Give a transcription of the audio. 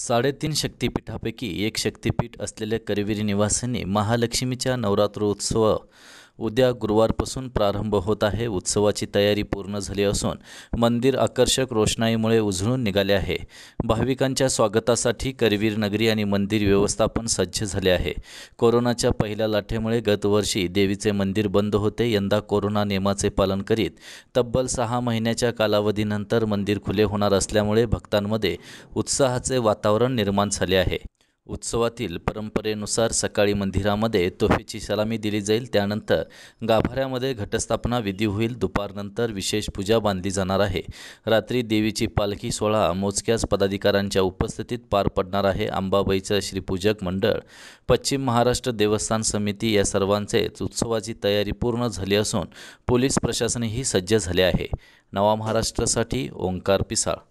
साडेतीन शक्तिपीठापैकी एक शक्तिपीठ असलेल्या करवेरी निवासिनी महालक्ष्मीच्या नवरात्रोत्सव उद्या गुरुवारपासून प्रारंभ होत आहे उत्सवाची तयारी पूर्ण झाली असून मंदिर आकर्षक रोषणाईमुळे उजळून निघाले आहे भाविकांच्या स्वागतासाठी करवीर नगरी आणि मंदिर व्यवस्थापन सज्ज झाले आहे कोरोनाच्या पहिल्या लाटेमुळे गतवर्षी देवीचे मंदिर बंद होते यंदा कोरोना नियमाचे पालन करीत तब्बल सहा महिन्याच्या कालावधीनंतर मंदिर खुले होणार असल्यामुळे भक्तांमध्ये उत्साहाचे वातावरण निर्माण झाले आहे उत्सवातील परंपरेनुसार सकाळी मंदिरामध्ये तोफेची सलामी दिली जाईल त्यानंतर गाभाऱ्यामध्ये घटस्थापना विधी होईल दुपारनंतर विशेष पूजा बांधली जाणार आहे रात्री देवीची पालखी सोहळा मोजक्याच पदाधिकाऱ्यांच्या उपस्थितीत पार पडणार आहे आंबाबाईचं श्रीपूजक मंडळ पश्चिम महाराष्ट्र देवस्थान समिती या सर्वांचेच उत्सवाची तयारी पूर्ण झाली असून पोलीस प्रशासनही सज्ज झाले आहे नवा महाराष्ट्रासाठी ओंकार पिसाळ